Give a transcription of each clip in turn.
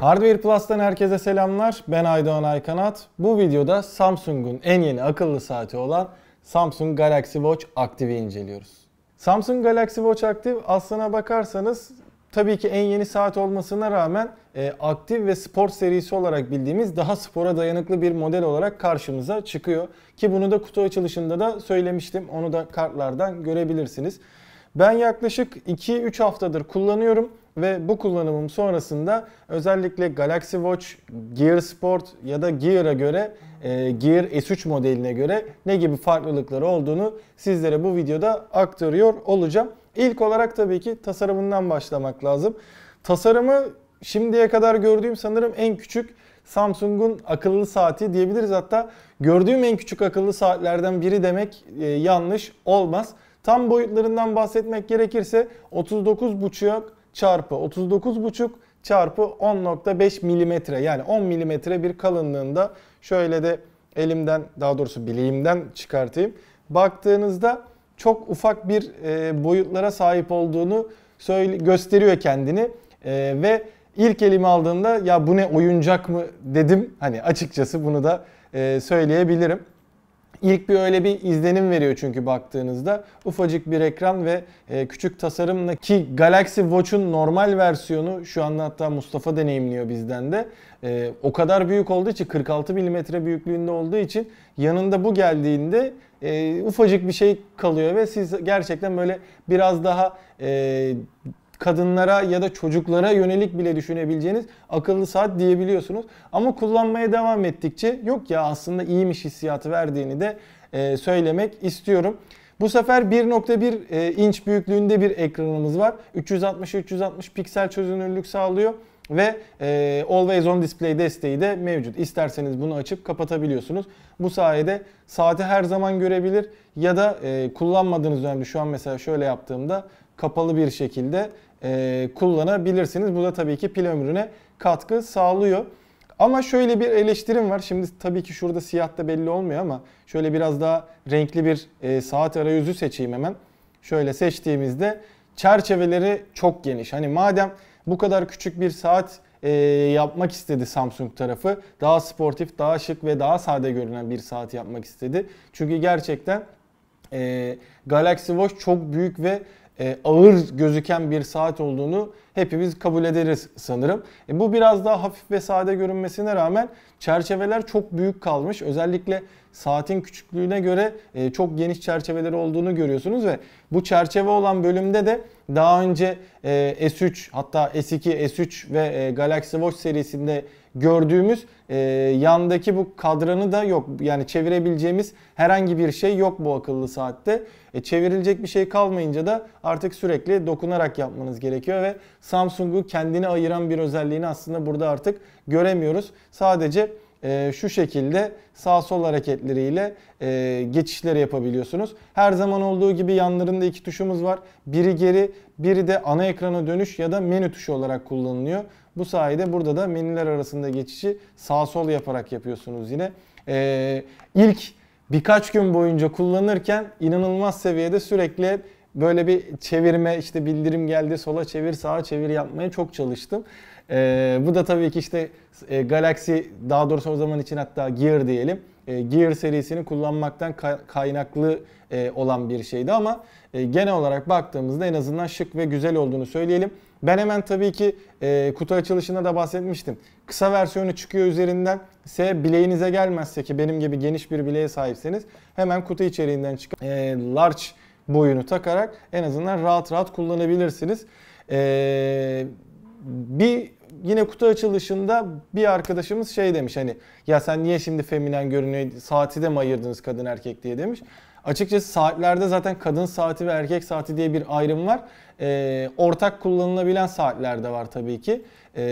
Hardware Plus'tan herkese selamlar. Ben Aydoğan Aykanat. Bu videoda Samsung'un en yeni akıllı saati olan Samsung Galaxy Watch Active'i inceliyoruz. Samsung Galaxy Watch Active aslına bakarsanız tabii ki en yeni saat olmasına rağmen e, aktif ve spor serisi olarak bildiğimiz daha spora dayanıklı bir model olarak karşımıza çıkıyor. Ki bunu da kutu açılışında da söylemiştim. Onu da kartlardan görebilirsiniz. Ben yaklaşık 2-3 haftadır kullanıyorum ve bu kullanımım sonrasında özellikle Galaxy Watch, Gear Sport ya da Gear'a göre e, Gear S3 modeline göre ne gibi farklılıkları olduğunu sizlere bu videoda aktarıyor olacağım. İlk olarak tabii ki tasarımından başlamak lazım. Tasarımı şimdiye kadar gördüğüm sanırım en küçük Samsung'un akıllı saati diyebiliriz. Hatta gördüğüm en küçük akıllı saatlerden biri demek e, yanlış olmaz. Tam boyutlarından bahsetmek gerekirse 39.5'a çarpı 39,5 çarpı 10.5 milimetre yani 10 milimetre bir kalınlığında şöyle de elimden daha doğrusu bileğimden çıkartayım. Baktığınızda çok ufak bir e, boyutlara sahip olduğunu söyle, gösteriyor kendini e, ve ilk elimi aldığımda ya bu ne oyuncak mı dedim hani açıkçası bunu da e, söyleyebilirim. İlk bir öyle bir izlenim veriyor çünkü baktığınızda. Ufacık bir ekran ve e, küçük tasarımla ki Galaxy Watch'un normal versiyonu şu anda hatta Mustafa deneyimliyor bizden de. E, o kadar büyük olduğu için 46 mm büyüklüğünde olduğu için yanında bu geldiğinde e, ufacık bir şey kalıyor ve siz gerçekten böyle biraz daha kadınlara ya da çocuklara yönelik bile düşünebileceğiniz akıllı saat diyebiliyorsunuz. Ama kullanmaya devam ettikçe yok ya aslında iyiymiş hissiyatı verdiğini de e, söylemek istiyorum. Bu sefer 1.1 e, inç büyüklüğünde bir ekranımız var. 360-360 piksel çözünürlük sağlıyor ve e, Always On Display desteği de mevcut. İsterseniz bunu açıp kapatabiliyorsunuz. Bu sayede saati her zaman görebilir ya da e, kullanmadığınız dönemde şu an mesela şöyle yaptığımda kapalı bir şekilde e, kullanabilirsiniz. Bu da tabii ki pil ömrüne katkı sağlıyor. Ama şöyle bir eleştirim var. Şimdi tabii ki şurada siyah da belli olmuyor ama şöyle biraz daha renkli bir e, saat arayüzü seçeyim hemen. Şöyle seçtiğimizde çerçeveleri çok geniş. Hani madem bu kadar küçük bir saat e, yapmak istedi Samsung tarafı. Daha sportif, daha şık ve daha sade görünen bir saat yapmak istedi. Çünkü gerçekten e, Galaxy Watch çok büyük ve e, ağır gözüken bir saat olduğunu hepimiz kabul ederiz sanırım. E, bu biraz daha hafif ve sade görünmesine rağmen çerçeveler çok büyük kalmış. Özellikle saatin küçüklüğüne göre e, çok geniş çerçeveleri olduğunu görüyorsunuz ve bu çerçeve olan bölümde de daha önce e, S3 hatta S2, S3 ve Galaxy Watch serisinde gördüğümüz yandaki bu kadranı da yok. Yani çevirebileceğimiz herhangi bir şey yok bu akıllı saatte. E, çevirilecek bir şey kalmayınca da artık sürekli dokunarak yapmanız gerekiyor ve Samsung'u kendine ayıran bir özelliğini aslında burada artık göremiyoruz. Sadece e, şu şekilde sağ sol hareketleriyle e, geçişleri yapabiliyorsunuz. Her zaman olduğu gibi yanlarında iki tuşumuz var. Biri geri, biri de ana ekrana dönüş ya da menü tuşu olarak kullanılıyor. Bu sayede burada da menüler arasında geçişi sağ sol yaparak yapıyorsunuz yine. E, ilk birkaç gün boyunca kullanırken inanılmaz seviyede sürekli böyle bir çevirme işte bildirim geldi sola çevir sağa çevir yapmaya çok çalıştım. Ee, bu da tabii ki işte e, Galaxy daha doğrusu o zaman için hatta Gear diyelim. E, Gear serisini kullanmaktan ka- kaynaklı e, olan bir şeydi ama e, genel olarak baktığımızda en azından şık ve güzel olduğunu söyleyelim. Ben hemen tabii ki e, kutu açılışında da bahsetmiştim. Kısa versiyonu çıkıyor üzerinden. ise bileğinize gelmezse ki benim gibi geniş bir bileğe sahipseniz hemen kutu içeriğinden çıkan e, large boyunu takarak en azından rahat rahat kullanabilirsiniz. E, bir yine kutu açılışında bir arkadaşımız şey demiş hani ya sen niye şimdi feminen görünüyor saati de mi ayırdınız kadın erkek diye demiş. Açıkçası saatlerde zaten kadın saati ve erkek saati diye bir ayrım var. E, ortak kullanılabilen saatler de var tabii ki. E,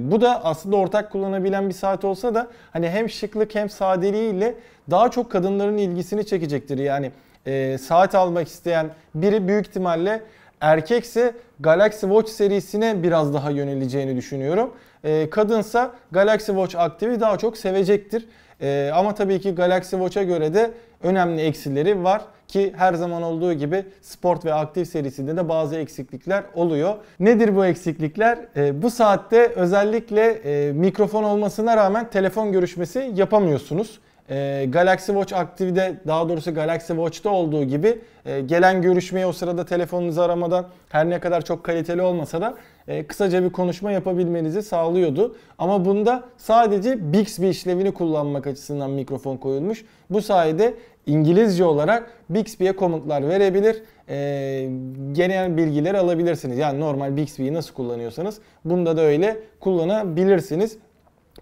bu da aslında ortak kullanabilen bir saat olsa da hani hem şıklık hem sadeliğiyle daha çok kadınların ilgisini çekecektir. Yani e, saat almak isteyen biri büyük ihtimalle erkekse Galaxy Watch serisine biraz daha yöneleceğini düşünüyorum. Ee, kadınsa Galaxy Watch Active'i daha çok sevecektir. Ee, ama tabii ki Galaxy Watch'a göre de önemli eksileri var ki her zaman olduğu gibi Sport ve Aktif serisinde de bazı eksiklikler oluyor. Nedir bu eksiklikler? Ee, bu saatte özellikle e, mikrofon olmasına rağmen telefon görüşmesi yapamıyorsunuz e, Galaxy Watch Active'de daha doğrusu Galaxy Watch'ta olduğu gibi e, gelen görüşmeyi o sırada telefonunuzu aramadan her ne kadar çok kaliteli olmasa da e, kısaca bir konuşma yapabilmenizi sağlıyordu. Ama bunda sadece Bixby işlevini kullanmak açısından mikrofon koyulmuş. Bu sayede İngilizce olarak Bixby'ye komutlar verebilir, e, genel bilgiler alabilirsiniz. Yani normal Bixby'yi nasıl kullanıyorsanız bunda da öyle kullanabilirsiniz.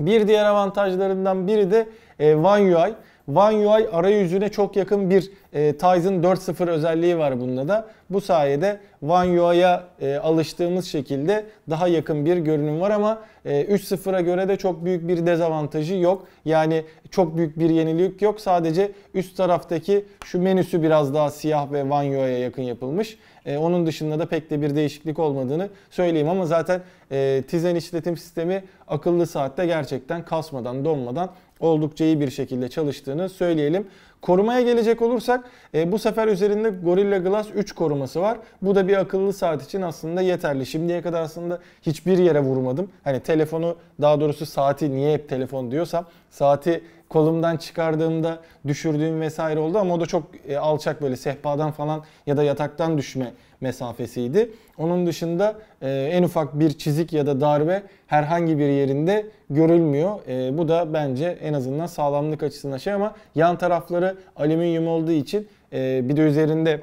Bir diğer avantajlarından biri de One UI. One UI arayüzüne çok yakın bir e, Tizen 4.0 özelliği var bunda da. Bu sayede One UI'ya e, alıştığımız şekilde daha yakın bir görünüm var ama e, 3.0'a göre de çok büyük bir dezavantajı yok. Yani çok büyük bir yenilik yok. Sadece üst taraftaki şu menüsü biraz daha siyah ve One UI'ya yakın yapılmış. E, onun dışında da pek de bir değişiklik olmadığını söyleyeyim ama zaten e, Tizen işletim sistemi akıllı saatte gerçekten kasmadan, donmadan oldukça iyi bir şekilde çalıştığını söyleyelim. Korumaya gelecek olursak e, bu sefer üzerinde Gorilla Glass 3 koruması var. Bu da bir akıllı saat için aslında yeterli. Şimdiye kadar aslında hiçbir yere vurmadım. Hani telefonu daha doğrusu saati niye hep telefon diyorsam saati kolumdan çıkardığımda düşürdüğüm vesaire oldu ama o da çok e, alçak böyle sehpadan falan ya da yataktan düşme mesafesiydi. Onun dışında e, en ufak bir çizik ya da darbe herhangi bir yerinde görülmüyor. E, bu da bence en azından sağlamlık açısından şey ama yan tarafları alüminyum olduğu için e, bir de üzerinde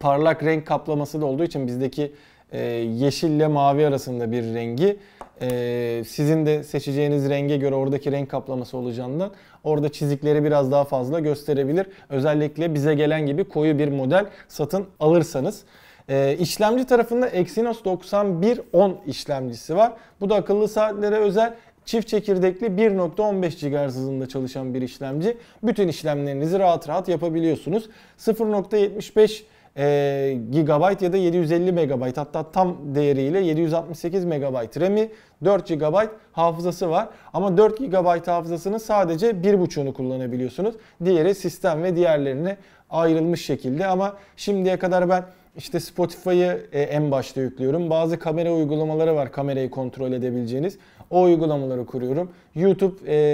parlak renk kaplaması da olduğu için bizdeki e, yeşille mavi arasında bir rengi e, sizin de seçeceğiniz renge göre oradaki renk kaplaması olacağından orada çizikleri biraz daha fazla gösterebilir. Özellikle bize gelen gibi koyu bir model satın alırsanız. E, işlemci tarafında Exynos 9110 işlemcisi var. Bu da akıllı saatlere özel çift çekirdekli 1.15 GHz hızında çalışan bir işlemci. Bütün işlemlerinizi rahat rahat yapabiliyorsunuz. 0.75 e, ee, GB ya da 750 MB hatta tam değeriyle 768 MB RAM'i 4 GB hafızası var. Ama 4 GB hafızasının sadece 1.5'unu kullanabiliyorsunuz. Diğeri sistem ve diğerlerine ayrılmış şekilde ama şimdiye kadar ben işte Spotify'ı e, en başta yüklüyorum. Bazı kamera uygulamaları var kamerayı kontrol edebileceğiniz. O uygulamaları kuruyorum. YouTube e,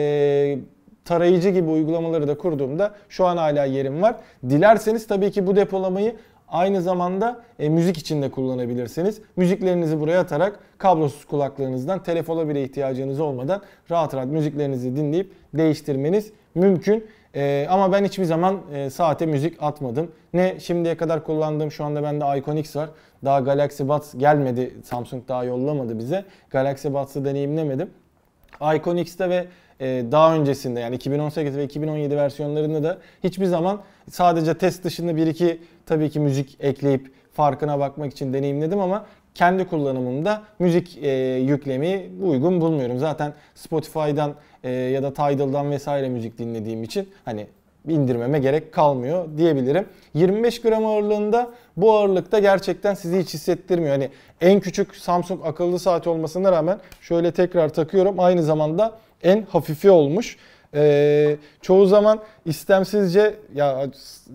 tarayıcı gibi uygulamaları da kurduğumda şu an hala yerim var. Dilerseniz tabii ki bu depolamayı aynı zamanda e, müzik için de kullanabilirsiniz. Müziklerinizi buraya atarak kablosuz kulaklığınızdan telefona bile ihtiyacınız olmadan rahat rahat müziklerinizi dinleyip değiştirmeniz mümkün. E, ama ben hiçbir zaman e, saate müzik atmadım. Ne şimdiye kadar kullandığım şu anda bende Iconix var. Daha Galaxy Buds gelmedi. Samsung daha yollamadı bize. Galaxy Buds'ı deneyimlemedim. Iconix'te ve e, daha öncesinde yani 2018 ve 2017 versiyonlarında da hiçbir zaman sadece test dışında bir iki tabii ki müzik ekleyip farkına bakmak için deneyimledim ama kendi kullanımımda müzik e, yüklemeyi uygun bulmuyorum. Zaten Spotify'dan e, ya da Tidal'dan vesaire müzik dinlediğim için hani indirmeme gerek kalmıyor diyebilirim. 25 gram ağırlığında bu ağırlıkta gerçekten sizi hiç hissettirmiyor. Hani en küçük Samsung akıllı saat olmasına rağmen şöyle tekrar takıyorum. Aynı zamanda en hafifi olmuş. Ee, çoğu zaman istemsizce ya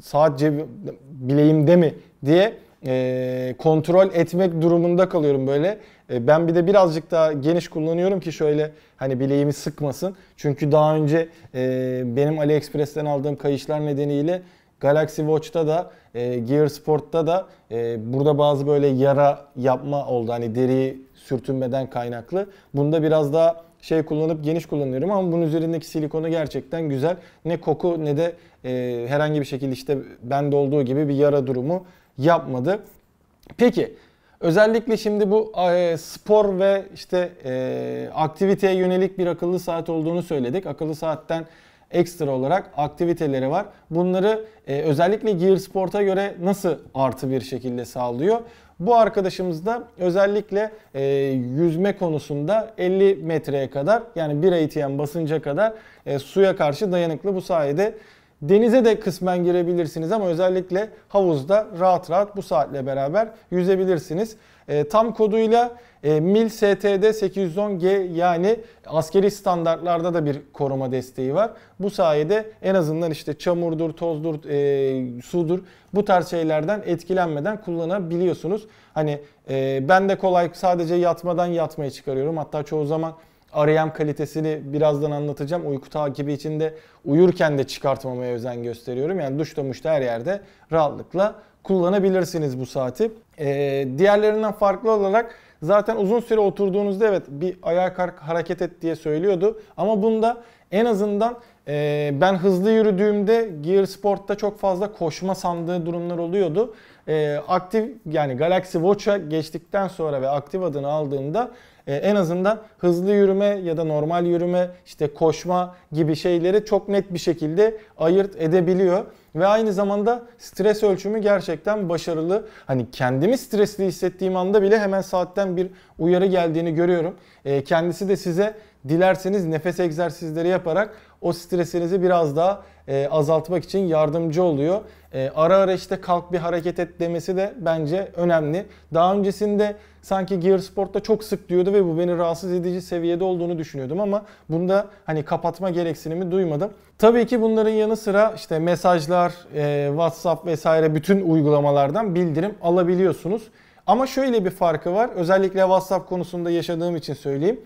saat cebi, bileğimde mi diye e, kontrol etmek durumunda kalıyorum böyle. E, ben bir de birazcık daha geniş kullanıyorum ki şöyle hani bileğimi sıkmasın. Çünkü daha önce e, benim AliExpress'ten aldığım kayışlar nedeniyle Galaxy Watch'ta da e, Gear Sport'ta da e, burada bazı böyle yara yapma oldu. Hani deriyi sürtünmeden kaynaklı. Bunda biraz daha şey kullanıp geniş kullanıyorum ama bunun üzerindeki silikonu gerçekten güzel. Ne koku ne de e, herhangi bir şekilde işte bende olduğu gibi bir yara durumu yapmadı. Peki özellikle şimdi bu e, spor ve işte e, aktiviteye yönelik bir akıllı saat olduğunu söyledik. Akıllı saatten ekstra olarak aktiviteleri var. Bunları e, özellikle Gear Sport'a göre nasıl artı bir şekilde sağlıyor? Bu arkadaşımız da özellikle e, yüzme konusunda 50 metreye kadar yani 1 ATM basınca kadar e, suya karşı dayanıklı bu sayede Denize de kısmen girebilirsiniz ama özellikle havuzda rahat rahat bu saatle beraber yüzebilirsiniz. E, tam koduyla e, MIL STD 810G yani askeri standartlarda da bir koruma desteği var. Bu sayede en azından işte çamurdur, tozdur, e, sudur bu tarz şeylerden etkilenmeden kullanabiliyorsunuz. Hani e, ben de kolay sadece yatmadan yatmaya çıkarıyorum. Hatta çoğu zaman REM kalitesini birazdan anlatacağım. Uyku takibi içinde uyurken de çıkartmamaya özen gösteriyorum. Yani duşta muşta her yerde rahatlıkla kullanabilirsiniz bu saati. Ee, diğerlerinden farklı olarak zaten uzun süre oturduğunuzda evet bir ayağa kalk hareket et diye söylüyordu. Ama bunda en azından e, ben hızlı yürüdüğümde Gear Sport'ta çok fazla koşma sandığı durumlar oluyordu. E, aktif yani Galaxy Watch'a geçtikten sonra ve aktif adını aldığında e, en azından hızlı yürüme ya da normal yürüme, işte koşma gibi şeyleri çok net bir şekilde ayırt edebiliyor. Ve aynı zamanda stres ölçümü gerçekten başarılı. Hani kendimi stresli hissettiğim anda bile hemen saatten bir uyarı geldiğini görüyorum. E, kendisi de size dilerseniz nefes egzersizleri yaparak o stresinizi biraz daha e, azaltmak için yardımcı oluyor. E, ara ara işte kalk bir hareket et demesi de bence önemli. Daha öncesinde sanki Gear Sport'ta çok sık diyordu ve bu beni rahatsız edici seviyede olduğunu düşünüyordum ama bunda hani kapatma gereksinimi duymadım. Tabii ki bunların yanı sıra işte mesajlar, e, WhatsApp vesaire bütün uygulamalardan bildirim alabiliyorsunuz. Ama şöyle bir farkı var. Özellikle WhatsApp konusunda yaşadığım için söyleyeyim.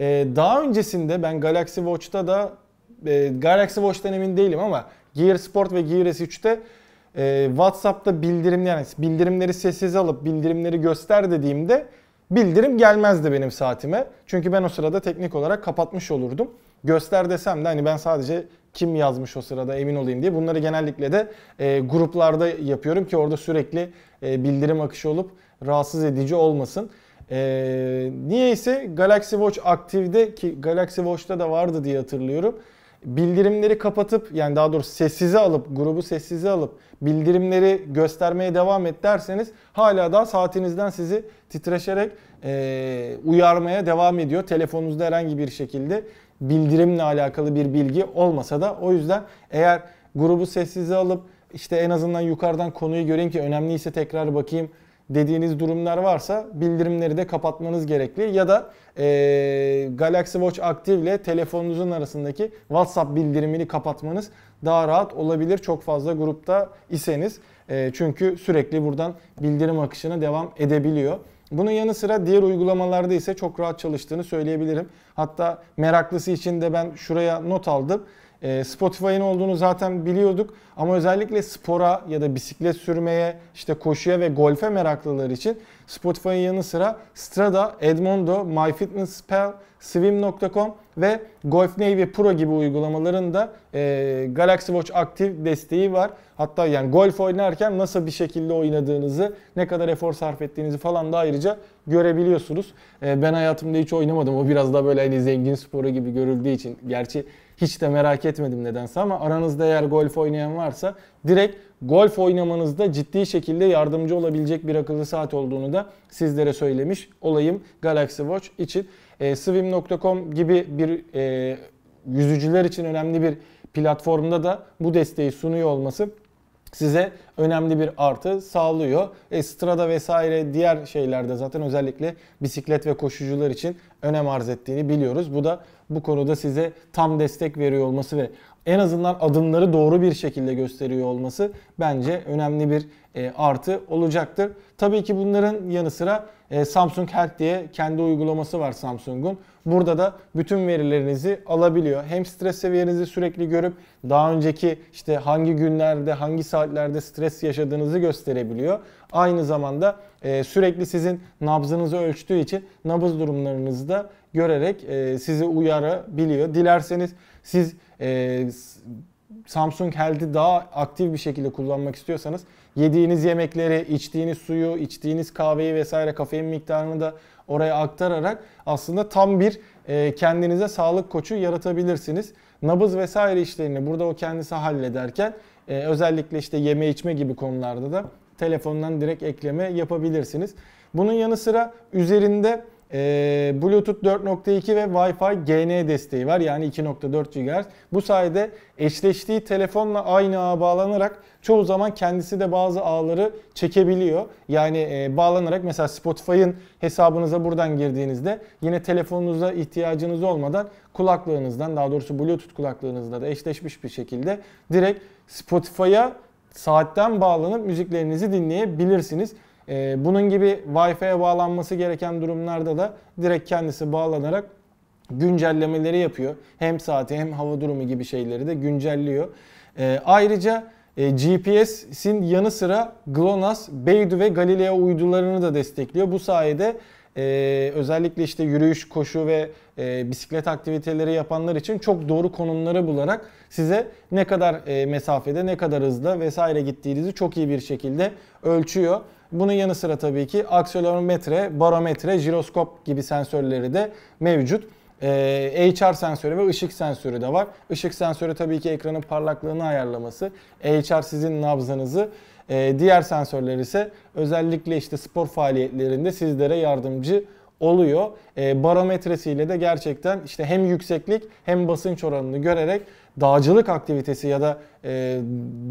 E, daha öncesinde ben Galaxy Watch'ta da e, Galaxy Watch'tan emin değilim ama Gear Sport ve Gear S3'te e, WhatsApp'ta bildirim yani bildirimleri sessize alıp bildirimleri göster dediğimde bildirim gelmezdi benim saatime. Çünkü ben o sırada teknik olarak kapatmış olurdum. Göster desem de hani ben sadece kim yazmış o sırada emin olayım diye. Bunları genellikle de e, gruplarda yapıyorum ki orada sürekli e, bildirim akışı olup rahatsız edici olmasın. E, ise Galaxy Watch aktifde ki Galaxy Watch'ta da vardı diye hatırlıyorum bildirimleri kapatıp yani daha doğrusu sessize alıp grubu sessize alıp bildirimleri göstermeye devam et derseniz hala daha saatinizden sizi titreşerek e, uyarmaya devam ediyor. Telefonunuzda herhangi bir şekilde bildirimle alakalı bir bilgi olmasa da o yüzden eğer grubu sessize alıp işte en azından yukarıdan konuyu göreyim ki önemliyse tekrar bakayım dediğiniz durumlar varsa bildirimleri de kapatmanız gerekli. Ya da e, Galaxy Watch Active ile telefonunuzun arasındaki WhatsApp bildirimini kapatmanız daha rahat olabilir. Çok fazla grupta iseniz. E, çünkü sürekli buradan bildirim akışına devam edebiliyor. Bunun yanı sıra diğer uygulamalarda ise çok rahat çalıştığını söyleyebilirim. Hatta meraklısı için de ben şuraya not aldım. Ee, Spotify'ın olduğunu zaten biliyorduk ama özellikle spora ya da bisiklet sürmeye, işte koşuya ve golfe meraklılar için Spotify'ın yanı sıra Strada, Edmondo, MyFitnessPal, Swim.com ve Golf Navy Pro gibi uygulamaların da e, Galaxy Watch aktif desteği var. Hatta yani golf oynarken nasıl bir şekilde oynadığınızı, ne kadar efor sarf ettiğinizi falan da ayrıca görebiliyorsunuz. E, ben hayatımda hiç oynamadım. O biraz da böyle hani zengin sporu gibi görüldüğü için. Gerçi hiç de merak etmedim nedense ama aranızda eğer golf oynayan varsa direkt golf oynamanızda ciddi şekilde yardımcı olabilecek bir akıllı saat olduğunu da sizlere söylemiş olayım Galaxy Watch için. E, ee, swim.com gibi bir e, yüzücüler için önemli bir platformda da bu desteği sunuyor olması size önemli bir artı sağlıyor. E, strada vesaire diğer şeylerde zaten özellikle bisiklet ve koşucular için önem arz ettiğini biliyoruz. Bu da bu konuda size tam destek veriyor olması ve en azından adımları doğru bir şekilde gösteriyor olması bence önemli bir e, artı olacaktır. Tabii ki bunların yanı sıra e, Samsung Health diye kendi uygulaması var Samsung'un. Burada da bütün verilerinizi alabiliyor. Hem stres seviyenizi sürekli görüp daha önceki işte hangi günlerde, hangi saatlerde stres yaşadığınızı gösterebiliyor. Aynı zamanda e, sürekli sizin nabzınızı ölçtüğü için nabız durumlarınızı da görerek e, sizi uyarabiliyor. Dilerseniz siz e, Samsung Health'i daha aktif bir şekilde kullanmak istiyorsanız yediğiniz yemekleri, içtiğiniz suyu, içtiğiniz kahveyi vesaire kafein miktarını da oraya aktararak aslında tam bir e, kendinize sağlık koçu yaratabilirsiniz. Nabız vesaire işlerini burada o kendisi hallederken e, özellikle işte yeme içme gibi konularda da telefondan direkt ekleme yapabilirsiniz. Bunun yanı sıra üzerinde e, Bluetooth 4.2 ve Wi-Fi GN desteği var. Yani 2.4 GHz. Bu sayede eşleştiği telefonla aynı ağa bağlanarak çoğu zaman kendisi de bazı ağları çekebiliyor. Yani e, bağlanarak mesela Spotify'ın hesabınıza buradan girdiğinizde yine telefonunuza ihtiyacınız olmadan kulaklığınızdan daha doğrusu Bluetooth kulaklığınızla da eşleşmiş bir şekilde direkt Spotify'a saatten bağlanıp müziklerinizi dinleyebilirsiniz. E, bunun gibi Wi-Fi'ye bağlanması gereken durumlarda da direkt kendisi bağlanarak güncellemeleri yapıyor. Hem saati hem hava durumu gibi şeyleri de güncelliyor. E, ayrıca e, GPS'in yanı sıra GLONASS, Beidou ve Galileo uydularını da destekliyor. Bu sayede e, özellikle işte yürüyüş, koşu ve e, bisiklet aktiviteleri yapanlar için çok doğru konumları bularak size ne kadar e, mesafede, ne kadar hızlı vesaire gittiğinizi çok iyi bir şekilde ölçüyor. Bunun yanı sıra tabii ki aksiyometre, barometre, jiroskop gibi sensörleri de mevcut. Ee, HR sensörü ve ışık sensörü de var. Işık sensörü tabii ki ekranın parlaklığını ayarlaması. HR sizin nabzınızı, e, diğer sensörler ise özellikle işte spor faaliyetlerinde sizlere yardımcı oluyor. E, barometresiyle de gerçekten işte hem yükseklik hem basınç oranını görerek dağcılık aktivitesi ya da e,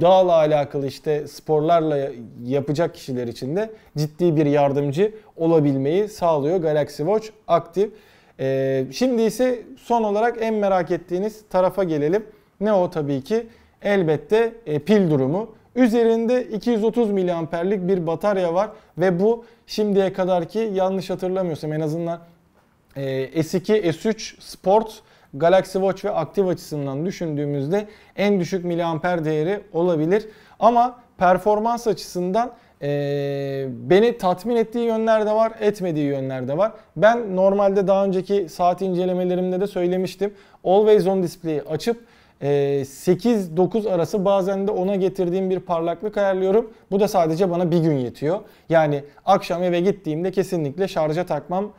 dağla alakalı işte sporlarla yapacak kişiler için de ciddi bir yardımcı olabilmeyi sağlıyor Galaxy Watch Active. E, şimdi ise son olarak en merak ettiğiniz tarafa gelelim. Ne o tabii ki? Elbette e, pil durumu. Üzerinde 230 miliamperlik bir batarya var ve bu şimdiye kadarki yanlış hatırlamıyorsam en azından S2, e, S3 Sport Galaxy Watch ve aktif açısından düşündüğümüzde en düşük miliamper değeri olabilir. Ama performans açısından e, beni tatmin ettiği yönler de var, etmediği yönler de var. Ben normalde daha önceki saat incelemelerimde de söylemiştim. Always on display'i açıp 8-9 arası bazen de 10'a getirdiğim bir parlaklık ayarlıyorum. Bu da sadece bana bir gün yetiyor. Yani akşam eve gittiğimde kesinlikle şarja takmam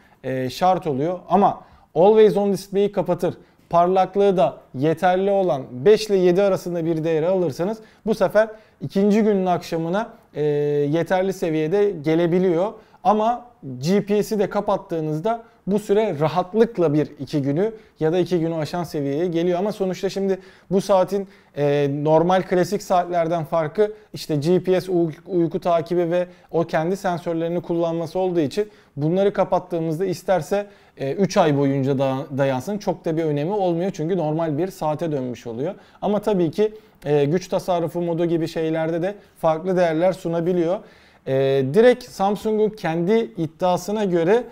şart oluyor. Ama Always on display'i kapatır, parlaklığı da yeterli olan 5 ile 7 arasında bir değere alırsanız bu sefer ikinci günün akşamına e, yeterli seviyede gelebiliyor. Ama GPS'i de kapattığınızda bu süre rahatlıkla bir iki günü ya da iki günü aşan seviyeye geliyor. Ama sonuçta şimdi bu saatin e, normal klasik saatlerden farkı işte GPS uyku takibi ve o kendi sensörlerini kullanması olduğu için bunları kapattığımızda isterse 3 e, ay boyunca dayansın çok da bir önemi olmuyor çünkü normal bir saate dönmüş oluyor. Ama tabii ki e, güç tasarrufu modu gibi şeylerde de farklı değerler sunabiliyor. E, direkt Samsung'un kendi iddiasına göre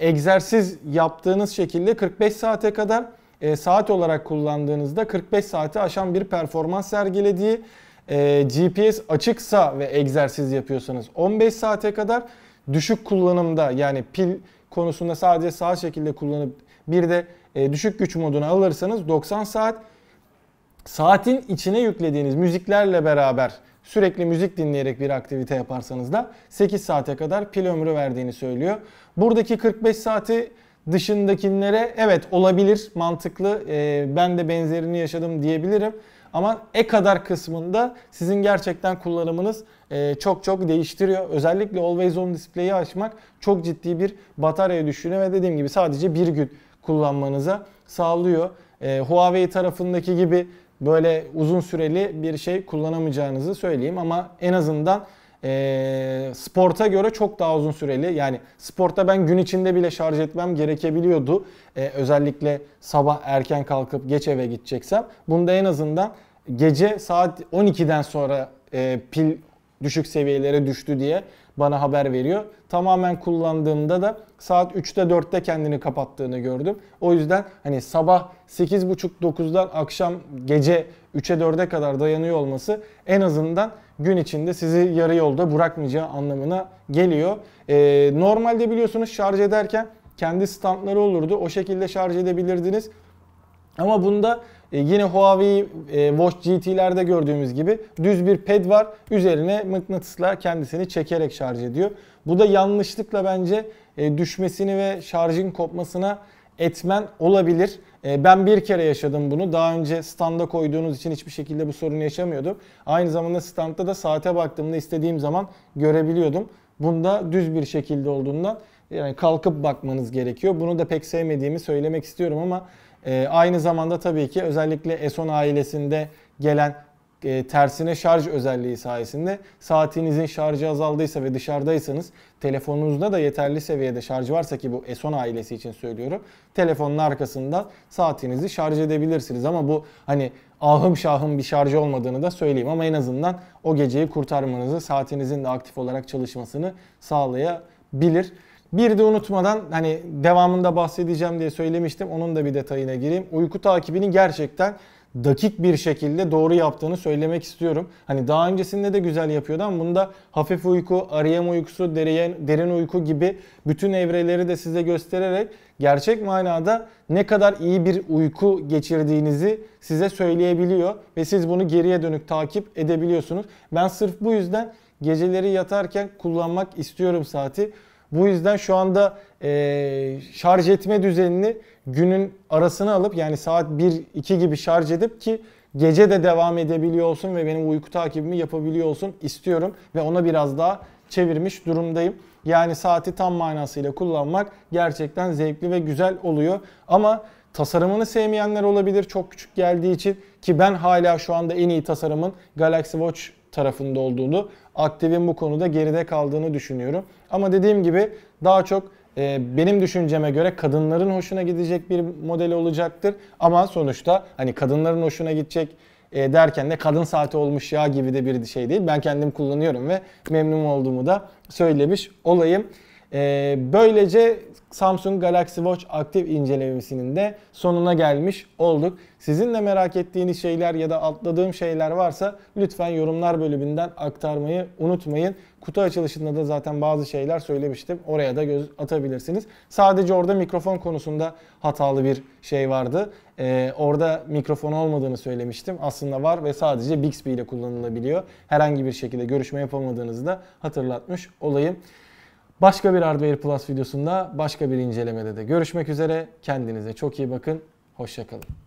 egzersiz yaptığınız şekilde 45 saate kadar saat olarak kullandığınızda 45 saati aşan bir performans sergilediği GPS açıksa ve egzersiz yapıyorsanız 15 saate kadar düşük kullanımda yani pil konusunda sadece sağ şekilde kullanıp bir de e, düşük güç moduna alırsanız 90 saat saatin içine yüklediğiniz müziklerle beraber sürekli müzik dinleyerek bir aktivite yaparsanız da 8 saate kadar pil ömrü verdiğini söylüyor. Buradaki 45 saati dışındakilere evet olabilir mantıklı e, ben de benzerini yaşadım diyebilirim. Ama e kadar kısmında sizin gerçekten kullanımınız e, çok çok değiştiriyor. Özellikle Always On Display'i açmak çok ciddi bir batarya düşüğünü ve dediğim gibi sadece bir gün kullanmanıza sağlıyor. E, Huawei tarafındaki gibi böyle uzun süreli bir şey kullanamayacağınızı söyleyeyim ama en azından e, sporta göre çok daha uzun süreli. Yani sporta ben gün içinde bile şarj etmem gerekebiliyordu. E, özellikle sabah erken kalkıp geç eve gideceksem. Bunda en azından gece saat 12'den sonra e, pil düşük seviyelere düştü diye bana haber veriyor. Tamamen kullandığımda da saat 3'te 4'te kendini kapattığını gördüm. O yüzden hani sabah 8.30-9'dan akşam gece 3'e 4'e kadar dayanıyor olması en azından gün içinde sizi yarı yolda bırakmayacağı anlamına geliyor. Ee, normalde biliyorsunuz şarj ederken kendi standları olurdu. O şekilde şarj edebilirdiniz. Ama bunda e, yine Huawei e, Watch GT'lerde gördüğümüz gibi düz bir pad var. Üzerine mıknatıslar kendisini çekerek şarj ediyor. Bu da yanlışlıkla bence e, düşmesini ve şarjın kopmasına etmen olabilir. E, ben bir kere yaşadım bunu. Daha önce standa koyduğunuz için hiçbir şekilde bu sorunu yaşamıyordum. Aynı zamanda standta da saate baktığımda istediğim zaman görebiliyordum. Bunda düz bir şekilde olduğundan yani kalkıp bakmanız gerekiyor. Bunu da pek sevmediğimi söylemek istiyorum ama e, aynı zamanda tabii ki özellikle Eson ailesinde gelen e, tersine şarj özelliği sayesinde saatinizin şarjı azaldıysa ve dışarıdaysanız telefonunuzda da yeterli seviyede şarj varsa ki bu S10 ailesi için söylüyorum. Telefonun arkasında saatinizi şarj edebilirsiniz ama bu hani ahım şahım bir şarj olmadığını da söyleyeyim ama en azından o geceyi kurtarmanızı saatinizin de aktif olarak çalışmasını sağlayabilir. Bir de unutmadan hani devamında bahsedeceğim diye söylemiştim. Onun da bir detayına gireyim. Uyku takibini gerçekten dakik bir şekilde doğru yaptığını söylemek istiyorum. Hani daha öncesinde de güzel yapıyordu ama bunda hafif uyku, REM uykusu, derin, derin uyku gibi bütün evreleri de size göstererek gerçek manada ne kadar iyi bir uyku geçirdiğinizi size söyleyebiliyor ve siz bunu geriye dönük takip edebiliyorsunuz. Ben sırf bu yüzden geceleri yatarken kullanmak istiyorum saati. Bu yüzden şu anda e, şarj etme düzenini günün arasını alıp yani saat 1-2 gibi şarj edip ki gece de devam edebiliyor olsun ve benim uyku takibimi yapabiliyor olsun istiyorum ve ona biraz daha çevirmiş durumdayım. Yani saati tam manasıyla kullanmak gerçekten zevkli ve güzel oluyor. Ama tasarımını sevmeyenler olabilir çok küçük geldiği için ki ben hala şu anda en iyi tasarımın Galaxy Watch tarafında olduğunu, Active'in bu konuda geride kaldığını düşünüyorum. Ama dediğim gibi daha çok e, benim düşünceme göre kadınların hoşuna gidecek bir model olacaktır. Ama sonuçta hani kadınların hoşuna gidecek e, derken de kadın saati olmuş ya gibi de bir şey değil. Ben kendim kullanıyorum ve memnun olduğumu da söylemiş olayım. E, böylece Samsung Galaxy Watch aktif incelemesinin de sonuna gelmiş olduk. Sizin de merak ettiğiniz şeyler ya da atladığım şeyler varsa lütfen yorumlar bölümünden aktarmayı unutmayın. Kutu açılışında da zaten bazı şeyler söylemiştim. Oraya da göz atabilirsiniz. Sadece orada mikrofon konusunda hatalı bir şey vardı. Ee, orada mikrofon olmadığını söylemiştim. Aslında var ve sadece Bixby ile kullanılabiliyor. Herhangi bir şekilde görüşme yapamadığınızı da hatırlatmış olayım. Başka bir Hardware Plus videosunda başka bir incelemede de görüşmek üzere. Kendinize çok iyi bakın. Hoşçakalın.